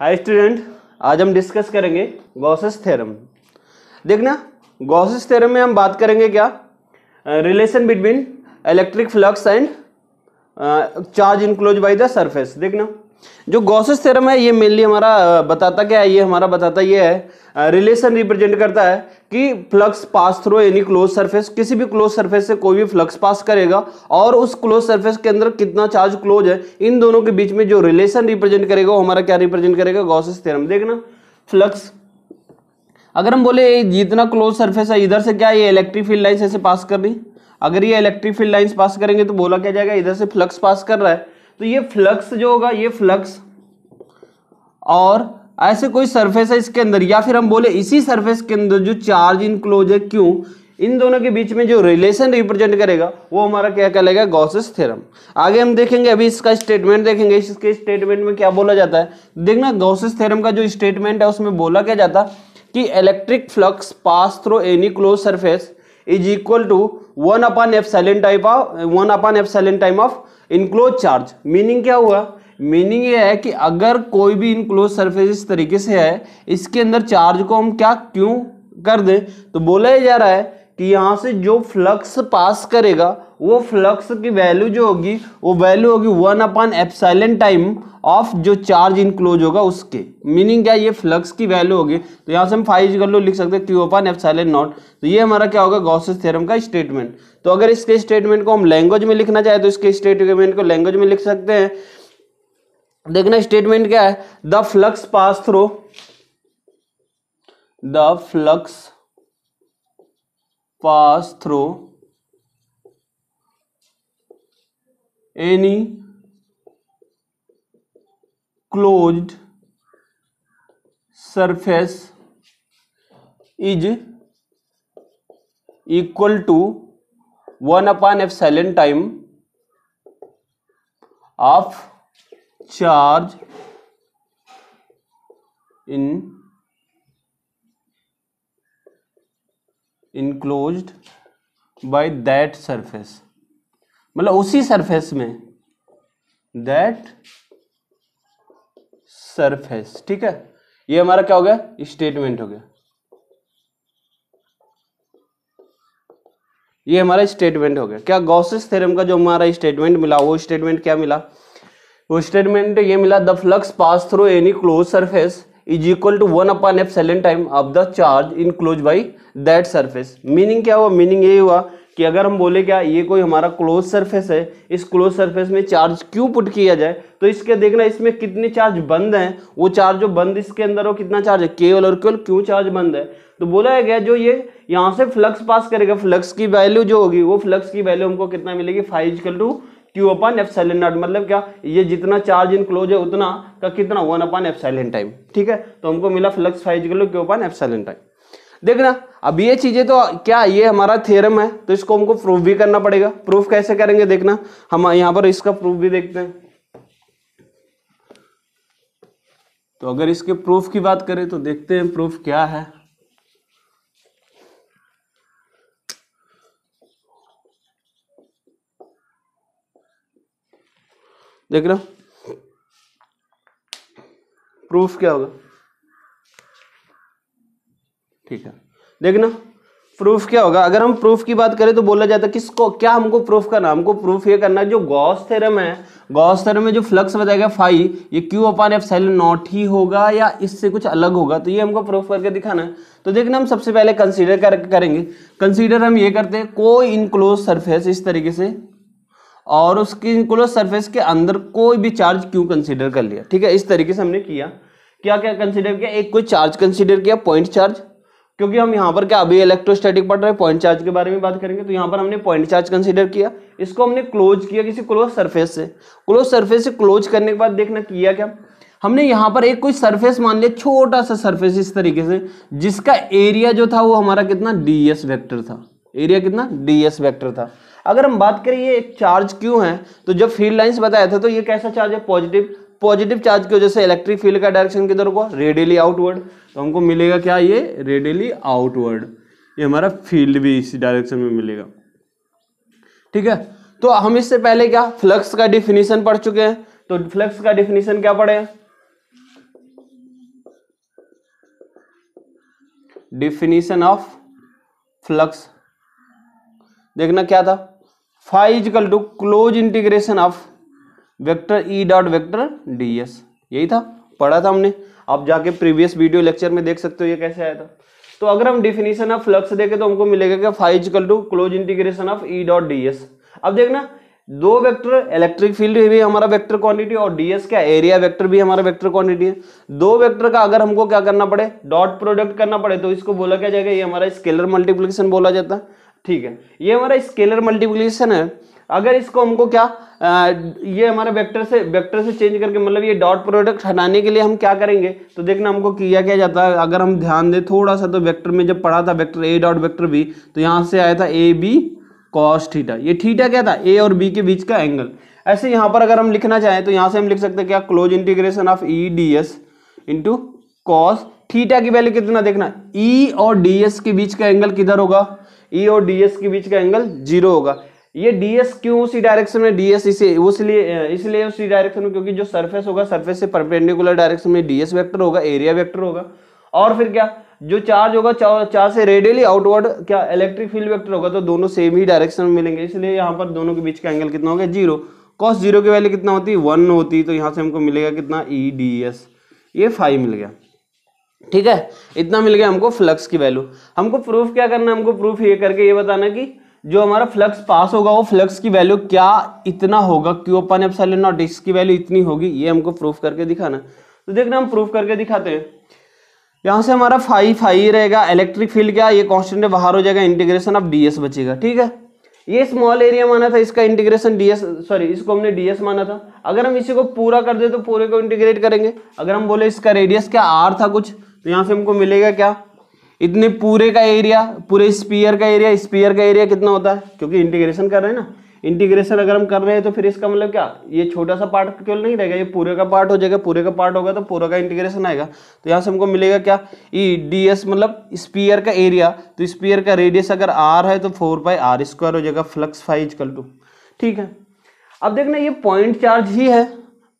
hi student आज हम discuss करेंगे गॉसेस थ्योरम देखना गॉसेस थ्योरम में हम बात करेंगे क्या relation between electric flux and charge enclose by the surface देखना जो गॉसेस थ्योरम है ये मेनली हमारा बताता क्या है ये हमारा बताता ये है रिलेशन रिप्रेजेंट करता है कि flux pass through any close surface किसी भी क्लोज सरफेस से कोई भी फ्लक्स पास करेगा और उस क्लोज सरफेस के अंदर कितना चार्ज क्लोज है इन दोनों के बीच में जो रिलेशन रिप्रेजेंट करेगा वो हमारा क्या रिप्रेजेंट करेगा गॉसेस थ्योरम देखना फ्लक्स अगर हम बोले जितना क्लोज सर्फेस है इधर से क्या ये इलेक्ट्रिक फील्ड लाइन्स ऐसे पास कर रही अगर ये इलेक्ट्रिक फील्ड लाइन्स पास करेंगे तो बोला क्या जाएगा इधर से फ्लक्स पास कर रहा है तो ये फ्लक्स जो होगा ये फ्लक्स और ऐसे कोई सरफेस है इसके अंदर या फिर हम बोले इसी सरफेस के अंदर जो चार्ज इनक्लोज है क्यों इन दोनों के बीच में जो रिलेशन रिप्रेजेंट करेगा वो हमारा क्या कहलाएगा गॉसेस थ्योरम आगे हम देखेंगे अभी इसका स्टेटमेंट देखेंगे इसके स्टेटमेंट में क्या बोला जाता है देखना गॉसेस थ्योरम का जो स्टेटमेंट है उसमें बोला क्या जाता कि electric flux pass through any close surface is equal to one upon epsilon time of one upon epsilon time of enclose charge meaning क्या हुआ मीनिंग ये है कि अगर कोई भी इनक्लोज सरफेस इस तरीके से है इसके अंदर चार्ज को हम क्या क्यों कर दें तो बोला ही जा रहा है कि यहाँ से जो फ्लक्स पास करेगा वो फ्लक्स की वैल्यू जो होगी वो वैल्यू होगी one upon epsilon time of जो चार्ज इनक्लोज होगा उसके मीनिंग क्या ये फ्लक्स की वैल्यू होगी तो यहाँ से हम फाइव कर लो लिख सकते हैं क्यू अपॉन एपसाइलेंट नॉट तो ये हमारा क्या होगा गॉसेस थ्योरम का स्टेटमेंट तो अगर इसके स्टेटमेंट को हम लैंग्वेज में लिखना चाहें तो इसके स्टेटमेंट को लैंग्वेज में लिख सकते हैं देखना स्टेटमेंट क्या है the flux pass through the flux pass through any closed surface is equal to one upon epsilon time of charge in enclose by that surface मतलब उसी सरफेस में दैट सरफेस ठीक है ये हमारा क्या हो गया स्टेटमेंट हो गया ये हमारा स्टेटमेंट हो गया क्या गौसेस थ्योरम का जो हमारा स्टेटमेंट मिला वो स्टेटमेंट क्या मिला वो स्टेटमेंट ये मिला the flux pass through any close surface is equal to one upon epsilon time of the charge enclose by that surface meaning क्या हुआ मीनिंग ये हुआ कि अगर हम बोले क्या ये कोई हमारा क्लोज सरफेस है इस क्लोज सरफेस में चार्ज क्यों पुट किया जाए तो इसके देखना इसमें कितने चार्ज बंद हैं वो चार्ज जो बंद इसके अंदर हो कितना चार्ज है केवल और केवल क्यों चार्ज बंद है तो बोला है गया जो ये यहाँ से फ्लक्स पास करेगा फ्लक्स की वैल्यू जो होगी वो फ्लक्स की वैल्यू हमको कितना मिलेगी phi is equal to Q upon epsilon naught मतलब क्या ये जितना चार्ज इन क्लोज है उतना का कितना one upon epsilon time ठीक है तो हमको मिला flux phi is equal Q upon epsilon time देखना अब ये चीजें तो क्या ये हमारा थ्योरम है तो इसको हमको प्रूफ भी करना पड़ेगा प्रूफ कैसे करेंगे देखना हम यहां पर इसका प्रूफ भी देखते हैं तो अगर इसके प्रूफ की बात करें तो देखते हैं प्रूफ क्या है देख रहे हो प्रूफ क्या होगा ठीक है देखना प्रूफ क्या होगा अगर हम प्रूफ की बात करें तो बोला जाता है किसको क्या हमको प्रूफ करना हमको प्रूफ ये करना जो गॉस थ्योरम है गॉस थ्योरम में जो फ्लक्स बताएगा फाइव ये Q upon epsilon naught ही होगा या इससे कुछ अलग होगा तो ये हमको प्रूफ करके दिखाना है तो देखना हम सबसे पहले कंसीडर कर, करेंगे कंसीडर हम ये करते हैं कोई इनक्लोज सरफेस इस तरीके से और उसकी क्लोज सरफेस के अंदर कोई भी चार्ज क्यों कंसिडर कर लिया ठीक है इस तरीके से हमने किया क्या क्या कंसिडर किया एक कोई चार्ज कंसिडर किया पॉइंट चार्ज क्योंकि हम यहाँ पर क्या अभी इलेक्ट्रोस्टैटिक पढ़ रहे हैं पॉइंट चार्ज के बारे में बात करेंगे तो यहाँ पर हमने पॉइंट चार्ज कंसिडर किया इसको हमने क्लोज किया किसी क्लोज सरफेस से क्लोज सरफेस से क्लोज करने के बाद देखना किया क्या हमने यहाँ पर एक कोई सरफेस मान लिया छोटा सा सरफेस इस तरीके से जिसका एरिया जो था वो हमारा कितना डी एस था एरिया कितना डी एस था अगर हम बात करें ये चार्ज क्यों है तो जब फील्ड लाइंस बताया था तो ये कैसा चार्ज है पॉजिटिव पॉजिटिव चार्ज की वजह से इलेक्ट्रिक फील्ड का डायरेक्शन किधर होगा रेडियली आउटवर्ड तो हमको मिलेगा क्या ये रेडियली आउटवर्ड ये हमारा फील्ड भी इसी डायरेक्शन में मिलेगा ठीक है तो हम इससे पहले क्या फ्लक्स का डिफिनेशन पढ़ चुके हैं तो फ्लक्स का डिफिनेशन क्या पढ़े डिफिनेशन ऑफ फ्लक्स देखना क्या था phi is two close integration of vector E dot vector D S यही था पढ़ा था हमने आप जाके प्रीवियस वीडियो लेक्चर में देख सकते हो ये कैसे आया था तो अगर हम डिफिनेशन ऑफ फ्लक्स देखें तो हमको मिलेगा क्या phi is equal to close integration of E dot D S अब देखना दो वेक्टर इलेक्ट्रिक फील्ड भी हमारा वेक्टर क्वांटिटी और डीएस का एरिया वेक्टर भी हमारा वेक्टर क्वांटिटी है दो वेक्टर का अगर हमको क्या करना पड़े डॉट प्रोडक्ट करना पड़े तो इसको बोला क्या जाएगा ये हमारा स्केलर मल्टीप्लिकेशन बोला जाता है ठीक है ये हमारा स्केलर मल्टीप्लीकेशन है अगर इसको हमको क्या आ, ये हमारा वेक्टर से वेक्टर से चेंज करके मतलब ये डॉट प्रोडक्ट हटाने के लिए हम क्या करेंगे तो देखना हमको किया क्या जाता है अगर हम ध्यान दें थोड़ा सा तो वेक्टर में जब पढ़ा था vector A dot vector B तो यहाँ से आया था ए बी कॉस थीटा ये थीटा क्या था ए और बी के बीच का एंगल ऐसे यहाँ पर अगर हम लिखना चाहें तो यहाँ से हम लिख सकते हैं क्या close integration of E D S into cos theta की वैल्यू कितना देखना ई e और डी एस के बीच का एंगल किधर होगा ई e और डीएस के बीच का एंगल जीरो होगा ये डीएस क्यों उसी डायरेक्शन में डीएस इसे उसलिए इसलिए उसी डायरेक्शन में क्योंकि जो सरफेस होगा सरफेस से परपेंडिकुलर डायरेक्शन में डीएस वेक्टर होगा एरिया वेक्टर होगा और फिर क्या जो चार्ज होगा चार्ज से रेडियली आउटवर्ड क्या इलेक्ट्रिक फील्ड वेक्टर होगा तो दोनों सेम ही डायरेक्शन में मिलेंगे इसलिए यहाँ पर दोनों के बीच का एंगल कितना होगा जीरो कॉस जीरो की वैल्यू कितना होती है वन होती तो यहाँ से हमको मिलेगा कितना ई डी एस ये फाइव मिल गया ठीक है इतना मिल गया हमको फ्लक्स की वैल्यू हमको प्रूफ क्या करना है हमको प्रूफ ये करके ये बताना कि जो हमारा फ्लक्स पास होगा वो फ्लक्स की वैल्यू क्या इतना होगा क्यू अपन एप्सिलॉन नॉट डिस्क की वैल्यू इतनी होगी ये हमको प्रूफ करके दिखाना तो देखना हम प्रूफ करके दिखाते हैं यहाँ से हमारा फाइव फाइव रहेगा इलेक्ट्रिक फील्ड क्या ये कॉन्स्टेंट बाहर हो जाएगा इंटीग्रेशन ऑफ डीएस बचेगा ठीक है ये स्मॉल एरिया माना था इसका इंटीग्रेशन डीएस सॉरी इसको हमने डीएस माना था अगर हम इसी को पूरा कर दे तो पूरे को इंटीग्रेट करेंगे अगर हम बोले इसका रेडियस क्या आर था कुछ तो यहां से हमको मिलेगा क्या इतने पूरे का एरिया पूरे स्पीयर का एरिया स्पीयर का एरिया कितना होता है क्योंकि इंटीग्रेशन कर रहे हैं ना इंटीग्रेशन अगर हम कर रहे हैं तो फिर इसका मतलब क्या ये छोटा सा पार्ट केवल नहीं रहेगा ये पूरे का पार्ट हो जाएगा पूरे का पार्ट होगा तो पूरा का इंटीग्रेशन आएगा तो यहाँ से हमको मिलेगा क्या ई डी एस मतलब स्पीयर का एरिया तो स्पीयर का रेडियस अगर आर है तो फोर बाई आर स्क्वायर हो जाएगा फ्लक्स फाइव कल टू ठीक है अब देखना ये पॉइंट चार्ज ही है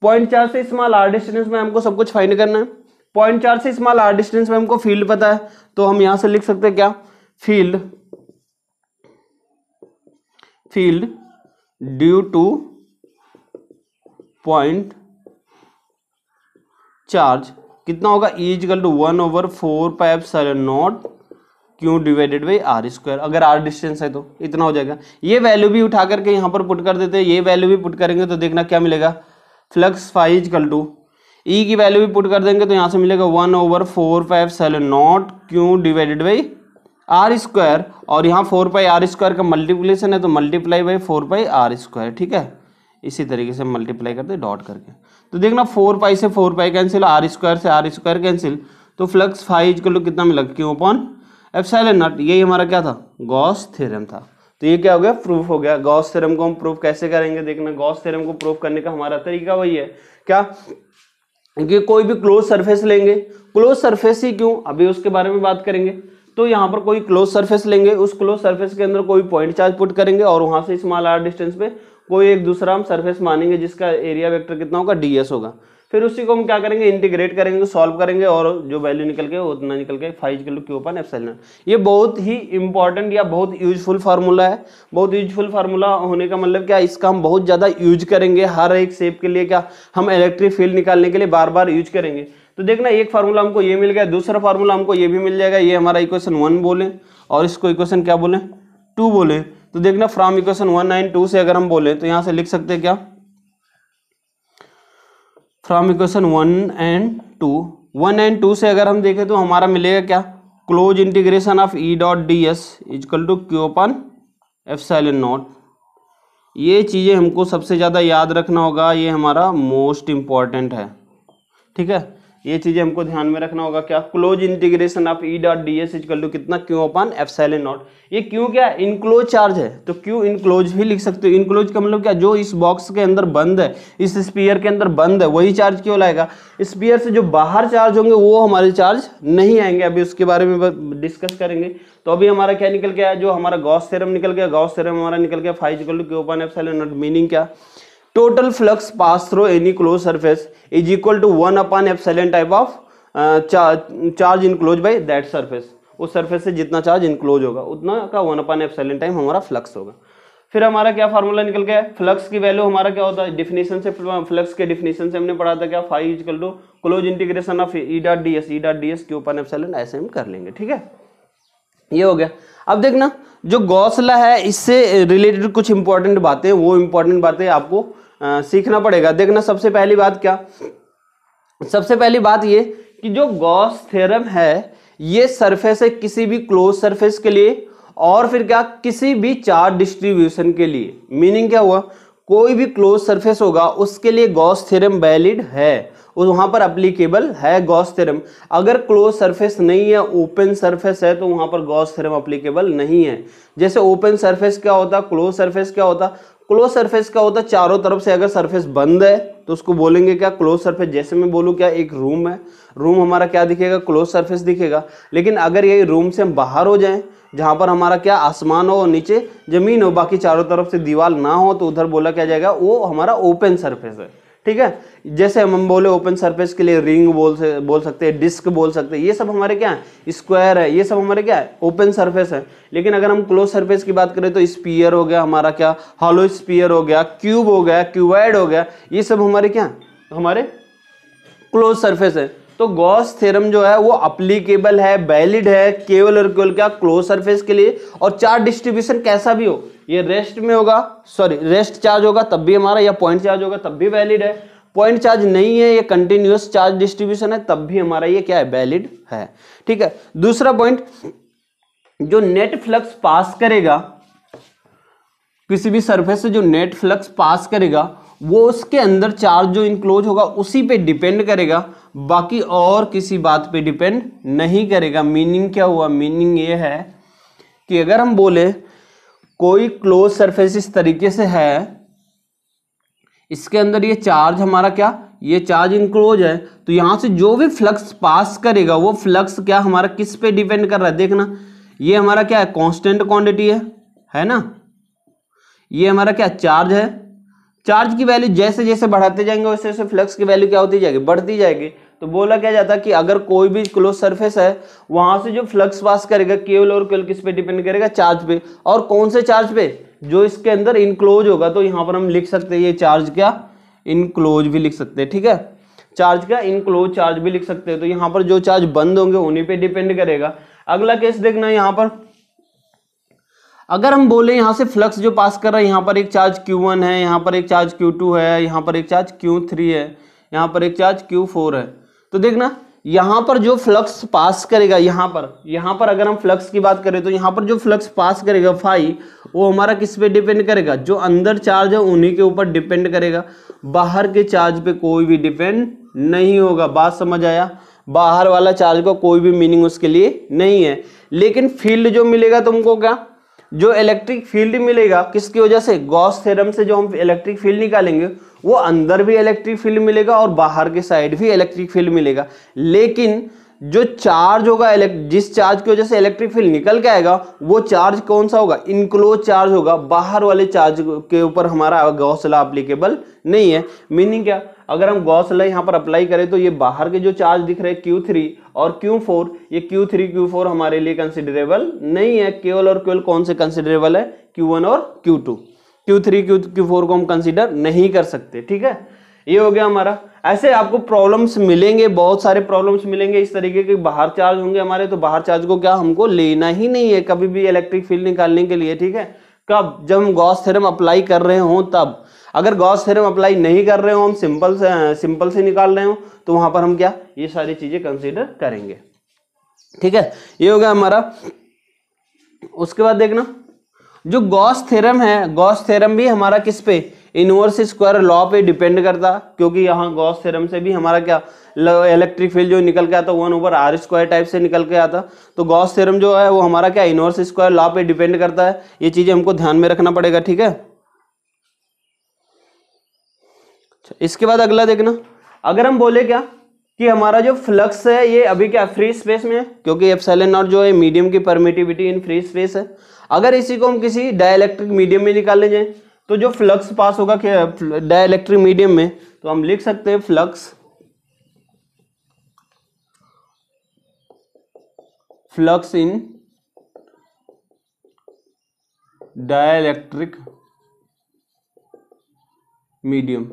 पॉइंट चार्ज से स्मॉल आर डिस्टेंस में हमको सब कुछ फाइंड करना है पॉइंट चार से स्मॉल आर डिस्टेंस में हमको फील्ड पता है तो हम यहां से लिख सकते हैं क्या field field due to point charge कितना होगा is equal to one over four pi epsilon naught Q divided by R square अगर आर डिस्टेंस है तो इतना हो जाएगा ये वैल्यू भी उठा करके यहां पर पुट कर देते हैं ये वैल्यू भी पुट करेंगे तो देखना क्या मिलेगा flux phi is equal to E e की वैल्यू भी पुट कर देंगे तो यहाँ से मिलेगा one over four pi epsilon naught Q divided by R square और यहाँ फोर पाई आर स्क्वायर का मल्टीप्लीकेशन है तो multiply by four pi R square ठीक है इसी तरीके से मल्टीप्लाई करते डॉट करके तो देखना फोर पाई से four pi cancel R square से आर स्क्वायर कैंसिल तो फ्लक्स फाइव इज कलो कितना मिला Q upon epsilon naught यही हमारा क्या था गॉस थेरम था तो ये क्या हो गया प्रूफ हो गया गॉस थेरम को हम प्रूफ कैसे करेंगे देखना गॉस थेरम को प्रूफ करने का हमारा तरीका वही है क्या कि कोई भी क्लोज सरफेस लेंगे क्लोज सरफेस ही क्यों अभी उसके बारे में बात करेंगे तो यहाँ पर कोई क्लोज सरफेस लेंगे उस क्लोज सरफेस के अंदर कोई पॉइंट चार्ज पुट करेंगे और वहां से स्मॉल आर डिस्टेंस पे कोई एक दूसरा हम सरफेस मानेंगे जिसका एरिया वेक्टर कितना होगा डीएस होगा फिर उसी को हम क्या करेंगे इंटीग्रेट करेंगे सॉल्व करेंगे और जो वैल्यू निकल के उतना निकल के phi equal Q upon epsilon ये बहुत ही इंपॉर्टेंट या बहुत यूजफुल फार्मूला है बहुत यूजफुल फार्मूला होने का मतलब क्या इसका हम बहुत ज़्यादा यूज करेंगे हर एक शेप के लिए क्या हम इलेक्ट्रिक फील्ड निकालने के लिए बार बार यूज करेंगे तो देखना एक फार्मूला हमको ये मिल गया दूसरा फार्मूला हमको ये भी मिल जाएगा ये हमारा इक्वेशन वन बोले और इसको इक्वेशन क्या बोले टू बोले तो देखना from equation one nine two से अगर हम बोले तो यहाँ से लिख सकते हैं क्या from equation one and two one and two से अगर हम देखें तो हमारा मिलेगा क्या close integration of E dot D S is equal to Q upon epsilon naught ये चीज़ें हमको सबसे ज़्यादा याद रखना होगा ये हमारा मोस्ट इम्पॉर्टेंट है ठीक है ये चीज़ें हमको ध्यान में रखना होगा क्या close integration of E dot D S is equal to कितना Q upon epsilon naught ये क्यों क्या इनक्लोज चार्ज है तो क्यू इनक्लोज भी लिख सकते हो इनक्लोज का मतलब क्या जो इस बॉक्स के अंदर बंद है इस स्पीयर के अंदर बंद है वही चार्ज क्यों लाएगा स्पीयर से जो बाहर चार्ज होंगे वो हमारे चार्ज नहीं आएंगे अभी उसके बारे में डिस्कस करेंगे तो अभी हमारा क्या निकल गया जो हमारा गॉस सेरम निकल गया गॉस सेरम हमारा निकल गया phi is equal to Q upon epsilon naught meaning क्या total flux pass through any close surface is equal to one upon epsilon type of uh, charge charge enclosed by that उस surface से जितना charge enclose होगा उतना का one upon epsilon time हमारा flux होगा फिर हमारा क्या फार्मूला निकल गया फ्लक्स की वैल्यू हमारा क्या होता है डिफिनेशन से फ्लक्स के डिफिनेशन से हमने पढ़ा था क्या phi is equal to close integration of E dot D S E dot D S के ऊपर एप्सिलन ऐसे हम कर लेंगे ठीक है ये हो गया अब देखना जो गौसला है इससे रिलेटेड कुछ इंपॉर्टेंट बातें वो इंपॉर्टेंट बातें आपको सीखना पड़ेगा देखना सबसे पहली बात क्या सबसे पहली बात ये कि जो गॉस थ्योरम है ये सरफेस है किसी भी क्लोज सरफेस के लिए और फिर क्या किसी भी चार्ज डिस्ट्रीब्यूशन के लिए मीनिंग क्या हुआ कोई भी क्लोज सरफेस होगा उसके लिए गॉस थ्योरम वैलिड है वहां पर अप्लीकेबल है गॉस थ्योरम अगर क्लोज सरफेस नहीं है ओपन सरफेस है तो वहां पर गॉस थ्योरम अप्लीकेबल नहीं है जैसे ओपन सरफेस क्या होता क्लोज सरफेस क्या होता क्लोज सरफेस का होता है चारों तरफ से अगर सरफेस बंद है तो उसको बोलेंगे क्या क्लोज सरफेस जैसे मैं बोलूँ क्या एक रूम है रूम हमारा क्या दिखेगा क्लोज सरफेस दिखेगा लेकिन अगर ये रूम से हम बाहर हो जाएं जहाँ पर हमारा क्या आसमान हो और नीचे ज़मीन हो बाकी चारों तरफ से दीवार ना हो तो उधर बोला क्या जाएगा वो हमारा ओपन सर्फेस है ठीक है जैसे हम बोले ओपन सरफेस के लिए रिंग बोल से बोल सकते हैं डिस्क बोल सकते हैं ये सब हमारे क्या है स्क्वायर है ये सब हमारे क्या है ओपन सरफेस है लेकिन अगर हम क्लोज सरफेस की बात करें तो स्पीयर हो गया हमारा क्या हॉलो स्पीयर हो गया क्यूब हो गया क्यूबाइड हो गया ये सब हमारे क्या हमारे क्लोज सर्फेस है तो गॉस थ्योरम जो है वो अप्लीकेबल है वैलिड है केवल और केवल क्या क्लोज सरफेस के लिए और चार्ज डिस्ट्रीब्यूशन कैसा भी हो ये रेस्ट में होगा सॉरी रेस्ट चार्ज होगा तब भी हमारा या पॉइंट चार्ज होगा तब भी वैलिड है पॉइंट चार्ज नहीं है ये कंटिन्यूस चार्ज डिस्ट्रीब्यूशन है तब भी हमारा ये क्या है वैलिड है ठीक है दूसरा पॉइंट जो नेट फ्लक्स पास करेगा किसी भी सरफेस से जो नेट फ्लक्स पास करेगा वो उसके अंदर चार्ज जो इंक्लोज होगा उसी पे डिपेंड करेगा बाकी और किसी बात पे डिपेंड नहीं करेगा मीनिंग क्या हुआ मीनिंग ये है कि अगर हम बोले कोई क्लोज सरफेस इस तरीके से है इसके अंदर ये चार्ज हमारा क्या ये चार्ज इंक्लोज है तो यहां से जो भी फ्लक्स पास करेगा वो फ्लक्स क्या हमारा किस पे डिपेंड कर रहा है देखना ये हमारा क्या है कॉन्स्टेंट क्वांटिटी है है ना ये हमारा क्या चार्ज है चार्ज की वैल्यू जैसे जैसे बढ़ाते जाएंगे वैसे वैसे फ्लक्स की वैल्यू क्या होती जाएगी बढ़ती जाएगी तो बोला क्या जाता है कि अगर कोई भी क्लोज सरफेस है वहां से जो फ्लक्स पास करेगा केवल और केवल किस पे डिपेंड करेगा चार्ज पे और कौन से चार्ज पे जो इसके अंदर इनक्लोज होगा तो यहाँ पर हम लिख सकते हैं ये चार्ज क्या इनक्लोज भी लिख सकते हैं ठीक है चार्ज का इनक्लोज चार्ज भी लिख सकते हैं तो यहाँ पर जो चार्ज बंद होंगे उन्हीं पर डिपेंड करेगा अगला केस देखना यहाँ पर अगर हम बोले यहाँ से फ्लक्स जो पास कर रहा है यहाँ पर एक चार्ज Q1 है यहाँ पर एक चार्ज Q2 है यहाँ पर एक चार्ज Q3 है यहाँ पर एक चार्ज Q4 है तो देखना यहाँ पर जो फ्लक्स पास करेगा यहाँ पर यहाँ पर अगर हम फ्लक्स की बात करें तो यहाँ पर जो फ्लक्स पास करेगा फाई वो हमारा किस पे डिपेंड करेगा जो अंदर चार्ज है उन्हीं के ऊपर डिपेंड करेगा बाहर के चार्ज पे कोई भी डिपेंड नहीं होगा बात समझ आया बाहर वाला चार्ज का कोई भी मीनिंग उसके लिए नहीं है लेकिन फील्ड जो मिलेगा तुमको क्या जो इलेक्ट्रिक फील्ड मिलेगा किसकी वजह से गॉस थेरम से जो हम इलेक्ट्रिक फील्ड निकालेंगे वो अंदर भी इलेक्ट्रिक फील्ड मिलेगा और बाहर के साइड भी इलेक्ट्रिक फील्ड मिलेगा लेकिन जो चार्ज होगा जिस चार्ज की वजह से इलेक्ट्रिक फील्ड निकल के आएगा वो चार्ज कौन सा होगा इनक्लोज चार्ज होगा बाहर वाले चार्ज के ऊपर हमारा गौसला अप्लीकेबल नहीं है मीनिंग क्या अगर हम गौसला यहाँ पर अप्लाई करें तो ये बाहर के जो चार्ज दिख रहे क्यू थ्री और क्यू फोर ये क्यू थ्री क्यू फोर हमारे लिए कंसिडरेबल नहीं है केवल और केवल कौन से कंसिडरेबल है क्यू वन और Q Q two three Q Q four को हम कंसिडर नहीं कर सकते ठीक है ये हो गया हमारा ऐसे आपको प्रॉब्लम्स मिलेंगे बहुत सारे प्रॉब्लम्स मिलेंगे इस तरीके के बाहर चार्ज होंगे हमारे तो बाहर चार्ज को क्या हमको लेना ही नहीं है कभी भी इलेक्ट्रिक फील्ड निकालने के लिए ठीक है कब जब हम गॉस थ्योरम अप्लाई कर रहे हों तब अगर गॉस थ्योरम अप्लाई नहीं कर रहे हो हम सिंपल से सिंपल से निकाल रहे हो तो वहां पर हम क्या ये सारी चीज़ें कंसिडर करेंगे ठीक है ये हो गया हमारा उसके बाद देखना जो गॉस थ्योरम है गॉस थ्योरम भी हमारा किस पे इनवर्स स्क्वायर लॉ पे डिपेंड करता क्योंकि यहाँ गॉस थ्योरम से भी हमारा क्या इलेक्ट्रिक फील्ड जो निकल के आता one over R square type से निकल के आता तो गॉस थ्योरम जो है वो हमारा क्या इनवर्स स्क्वायर लॉ पे डिपेंड करता है ये चीज़ें हमको ध्यान में रखना पड़ेगा ठीक है अच्छा, इसके बाद अगला देखना अगर हम बोले क्या कि हमारा जो फ्लक्स है ये अभी क्या फ्री स्पेस में है क्योंकि एप्सिलॉन नॉट जो है मीडियम की परमिटिविटी इन फ्री स्पेस है अगर इसी को हम किसी डाइलेक्ट्रिक मीडियम में निकालने जाए तो जो फ्लक्स पास होगा क्या डायलैक्ट्रिक मीडियम में तो हम लिख सकते हैं flux flux in dielectric medium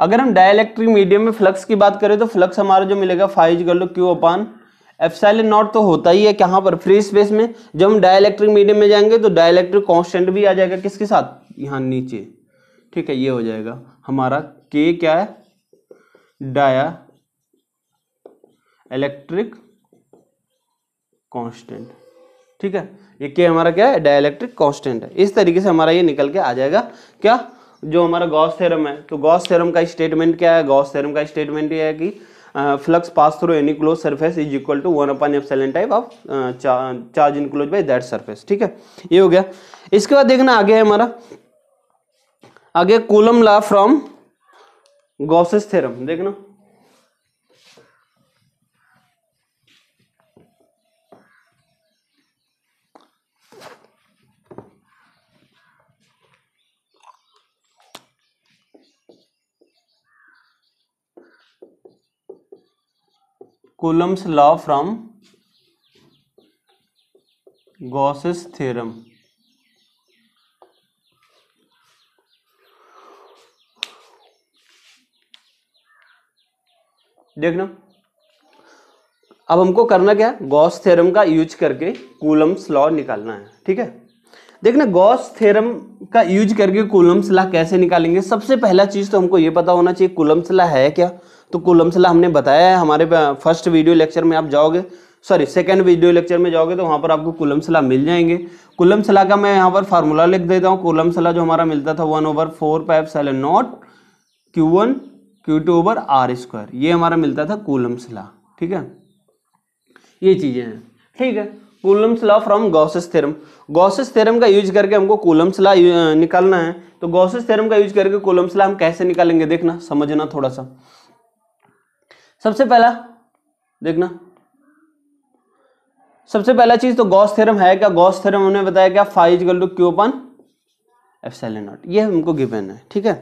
अगर हम डायलैक्ट्रिक मीडियम में फ्लक्स की बात करें तो फ्लक्स हमारा जो मिलेगा फाइज equal Q upon एफसेलन not तो होता ही है कहाँ पर फ्री स्पेस में जब हम डायलैक्ट्रिक मीडियम में जाएंगे तो डायलैक्ट्रिक कॉन्स्टेंट भी आ जाएगा किसके साथ यहाँ नीचे ठीक है ये हो जाएगा हमारा के क्या है डाया इलेक्ट्रिक कॉन्स्टेंट ठीक है ये के हमारा क्या है डायलैक्ट्रिक कॉन्स्टेंट है इस तरीके से हमारा ये निकल के आ जाएगा क्या जो हमारा गॉस थ्योरम है तो गॉस थ्योरम का स्टेटमेंट क्या है गॉस थ्योरम का स्टेटमेंट ये है कि flux pass through any close surface is equal to one upon epsilon type of charge enclose by that surface ठीक है ये हो गया इसके बाद देखना आगे है हमारा आगे Coulomb law from Gauss's theorem देखना coulomb's law from gauss's theorem देखना अब हमको करना क्या गॉस थ्योरम का यूज करके कूलम्स लॉ निकालना है ठीक है देखना गॉस थ्योरम का यूज करके कुलम्स कैसे निकालेंगे सबसे पहला चीज़ तो हमको ये पता होना चाहिए कुलम्स है क्या तो कुलम्स हमने बताया है हमारे फर्स्ट वीडियो लेक्चर में आप जाओगे सॉरी सेकेंड वीडियो लेक्चर में जाओगे तो वहाँ पर आपको कुलम्स मिल जाएंगे कुलम ला का मैं यहाँ पर फार्मूला लिख देता हूँ कुलम्स जो हमारा मिलता था one over four pi epsilon naught Q one Q two over R square ये हमारा मिलता था कुलम्स ठीक है ये चीज़ें हैं ठीक है Coulomb's law from Gauss's theorem Gauss's theorem का यूज करके हमको कूलम्स लॉ निकालना है तो गॉसेस थ्योरम का यूज करके कूलम्स लॉ हम कैसे निकालेंगे देखना समझना थोड़ा सा सबसे पहला देखना सबसे पहला चीज तो गॉस थ्योरम है क्या गॉस थ्योरम हमने बताया क्या phi is equal to Q upon एफ नॉट ये हमको गिवन है ठीक है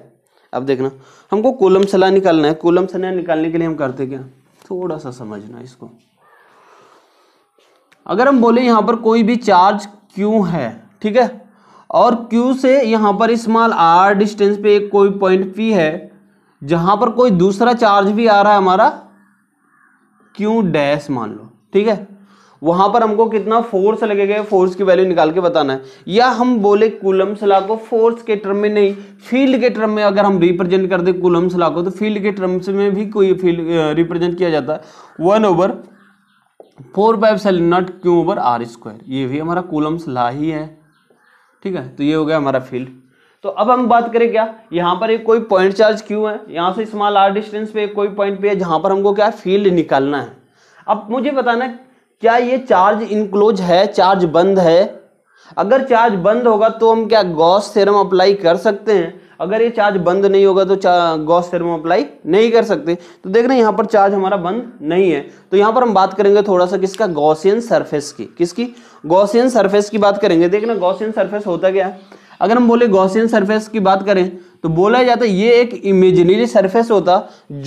अब देखना हमको कोलम सलाह निकालना है कोलम सलाह निकालने के लिए हम करते क्या थोड़ा सा समझना इसको अगर हम बोले यहाँ पर कोई भी चार्ज क्यू है ठीक है और क्यू से यहाँ पर स्मॉल आर डिस्टेंस पे एक कोई पॉइंट पी है जहां पर कोई दूसरा चार्ज भी आ रहा है हमारा क्यू डैश मान लो ठीक है वहां पर हमको कितना फोर्स लगेगा फोर्स की वैल्यू निकाल के बताना है या हम बोले कुलम सला को फोर्स के टर्म में नहीं फील्ड के टर्म में अगर हम रिप्रेजेंट कर दे कुलम सला को तो फील्ड के टर्म्स में भी कोई फील्ड रिप्रेजेंट किया जाता है one over four by epsilon naught Q over R square ये भी हमारा कूलम्स ला ही है ठीक है तो ये हो गया हमारा फील्ड तो अब हम बात करें क्या यहाँ पर एक कोई पॉइंट चार्ज क्यों है यहाँ से स्मॉल आर डिस्टेंस पे कोई पॉइंट पे है जहाँ पर हमको क्या फील्ड निकालना है अब मुझे बताना क्या ये चार्ज इनक्लोज है चार्ज बंद है अगर चार्ज बंद होगा तो हम क्या गॉस थ्योरम अप्लाई कर सकते हैं अगर ये चार्ज बंद नहीं होगा तो गॉस थर्मो अप्लाई नहीं कर सकते तो देख रहे हैं यहाँ पर चार्ज हमारा बंद नहीं है तो यहाँ पर हम बात करेंगे थोड़ा सा किसका गॉसियन सरफेस की किसकी गॉसियन सरफेस की बात करेंगे देखना गॉसियन सरफेस होता क्या है अगर हम बोले गॉसियन सरफेस की बात करें तो बोला जाता है ये एक इमेजिनरी सरफेस होता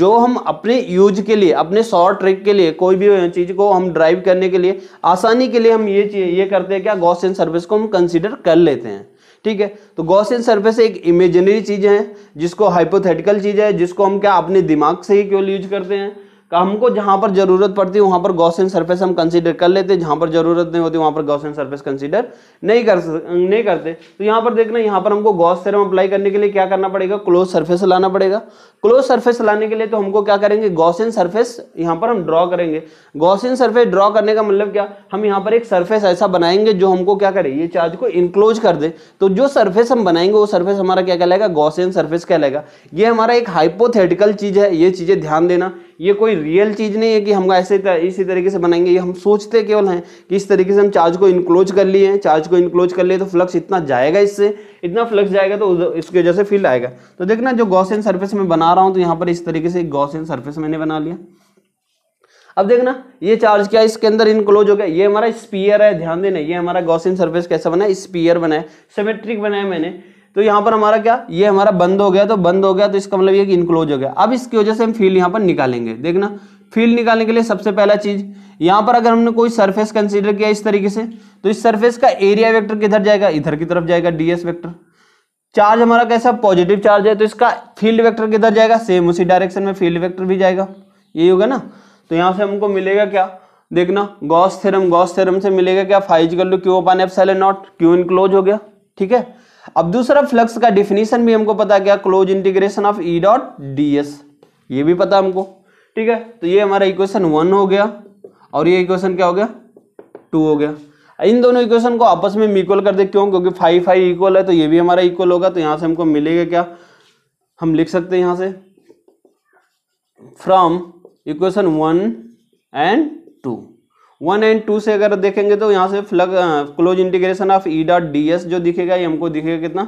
जो हम अपने यूज के लिए अपने शॉर्ट ट्रिक के लिए कोई भी चीज़ को हम ड्राइव करने के लिए आसानी के लिए हम ये ये करते हैं क्या गॉसियन सरफेस को हम कंसिडर कर लेते हैं ठीक है तो गौसियन सर्फेस एक इमेजनरी चीज़ है जिसको हाइपोथेटिकल चीज़ है जिसको हम क्या अपने दिमाग से ही केवल यूज करते हैं तो हमको जहाँ पर ज़रूरत पड़ती है वहाँ पर गॉसियन सरफेस हम कंसीडर कर लेते हैं जहाँ पर ज़रूरत नहीं होती वहाँ पर गॉसियन सरफेस कंसीडर नहीं कर नहीं करते तो यहाँ पर देखना यहाँ पर हमको गॉस सेरम अप्लाई करने के लिए क्या करना पड़ेगा क्लोज सरफेस लाना पड़ेगा क्लोज सरफेस लाने के लिए तो हमको क्या करेंगे गॉसियन सर्फेस यहाँ पर हम ड्रॉ करेंगे गॉसियन सर्फेस ड्रॉ करने का मतलब क्या हम यहाँ पर एक सर्फेस ऐसा बनाएंगे जो हमको क्या करे ये चार्ज को इनक्लोज कर दे तो जो सर्फेस हम बनाएंगे वो सर्फेस हमारा क्या कहलाएगा गॉसियन सर्फेस कहलाएगा ये हमारा एक हाइपोथेटिकल चीज़ है ये चीज़ें ध्यान देना ये कोई रियल चीज़ नहीं है कि हम ऐसे तर, इसी तरीके से बनाएंगे ये हम सोचते केवल हैं कि इस तरीके से हम चार्ज को इनक्लोज कर लिए हैं चार्ज को इनक्लोज कर लिए तो फ्लक्स इतना जाएगा इससे इतना फ्लक्स जाएगा तो इसकी वजह से फील्ड आएगा तो देखना जो गौसियन सर्फेस में बना रहा हूँ तो यहाँ पर इस तरीके से एक गौसियन सर्फेस मैंने बना लिया अब देखना ये चार्ज क्या इसके अंदर इनक्लोज हो गया ये हमारा स्पीयर है ध्यान देना ये हमारा गौसियन सर्फेस कैसा बना है स्पीयर बनाया है सिमेट्रिक बनाया मैंने तो यहाँ पर हमारा क्या ये हमारा बंद हो गया तो बंद हो गया तो इसका मतलब ये इनक्लोज हो गया अब इसकी वजह से हम फील्ड यहाँ पर निकालेंगे देखना फील्ड निकालने के लिए सबसे पहला चीज़ यहाँ पर अगर हमने कोई सरफेस कंसीडर किया इस तरीके से तो इस सरफेस का एरिया वेक्टर किधर जाएगा इधर की तरफ जाएगा डीएस वेक्टर चार्ज हमारा कैसा पॉजिटिव चार्ज है तो इसका फील्ड वेक्टर किधर जाएगा सेम उसी डायरेक्शन में फील्ड वेक्टर भी जाएगा यही होगा ना तो यहाँ से हमको मिलेगा क्या देखना गॉस थ्योरम गॉस थ्योरम से मिलेगा क्या phi is equal Q upon epsilon naught Q enclose हो गया ठीक है अब दूसरा फ्लक्स का डिफिनेशन भी हमको पता क्या close integration of E dot D S ये भी पता हमको ठीक है तो ये हमारा इक्वेशन वन हो गया और ये इक्वेशन क्या हो गया टू हो गया इन दोनों इक्वेशन को आपस में इक्वल कर दे क्यों क्योंकि फाइव फाइव इक्वल है तो ये भी हमारा इक्वल होगा तो यहाँ से हमको मिलेगा क्या हम लिख सकते हैं यहाँ से from equation one and two one and two से अगर देखेंगे तो यहाँ से flux close integration of E dot D S जो दिखेगा ये हमको दिखेगा कितना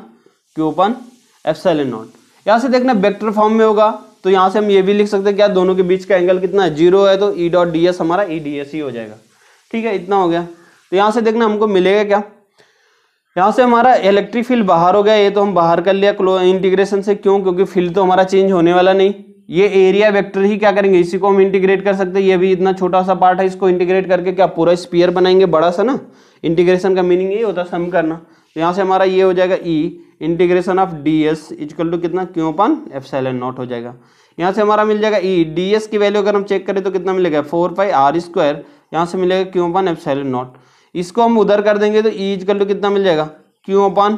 Q upon epsilon naught यहाँ से देखना वेक्टर फॉर्म में होगा तो यहाँ से हम ये भी लिख सकते हैं क्या दोनों के बीच का एंगल कितना है जीरो है तो ई डॉट डी एस हमारा ई डी एस ही हो जाएगा ठीक है इतना हो गया तो यहाँ से देखना हमको मिलेगा क्या यहाँ से हमारा इलेक्ट्रिक फील्ड बाहर हो गया ये तो हम बाहर कर लिया क्लो इंटीग्रेशन से क्यों क्योंकि फील्ड तो हमारा चेंज होने वाला नहीं ये एरिया वेक्टर ही क्या करेंगे इसी को हम इंटीग्रेट कर सकते हैं ये भी इतना छोटा सा पार्ट है इसको इंटीग्रेट करके क्या पूरा स्पीयर बनाएंगे बड़ा सा ना इंटीग्रेशन का मीनिंग ये होता है सम करना तो यहाँ से हमारा ये हो जाएगा E integration of D S is equal to कितना क्यों पान एफ नॉट हो जाएगा यहाँ से हमारा मिल जाएगा ई डी एस की वैल्यू अगर हम चेक करें तो कितना मिलेगा फोर फाइव आर स्क्वायर यहाँ से मिलेगा क्यों पान एफ नॉट इसको हम उधर कर देंगे तो ई इजकल टू कितना मिल जाएगा Q upon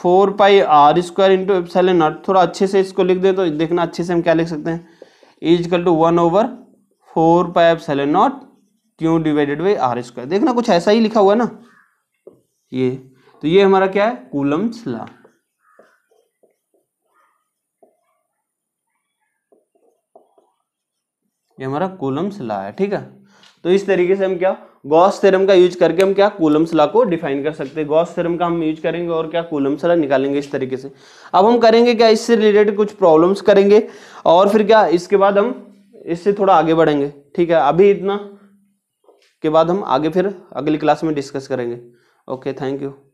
four pi R square into epsilon naught थोड़ा अच्छे से इसको लिख दे तो देखना अच्छे से हम क्या लिख सकते हैं is is equal to one over four pi epsilon naught Q divided by R square देखना कुछ ऐसा ही लिखा हुआ है ना ये तो ये हमारा क्या है कूलम्स लॉ ये हमारा कूलम्स लॉ है ठीक है तो इस तरीके से हम क्या गॉस थ्योरम का यूज करके हम क्या कूलम सला को डिफाइन कर सकते हैं गॉस थ्योरम का हम यूज करेंगे और क्या कूलम सला निकालेंगे इस तरीके से अब हम करेंगे क्या इससे रिलेटेड कुछ प्रॉब्लम्स करेंगे और फिर क्या इसके बाद हम इससे थोड़ा आगे बढ़ेंगे ठीक है अभी इतना के बाद हम आगे फिर अगली क्लास में डिस्कस करेंगे ओके थैंक यू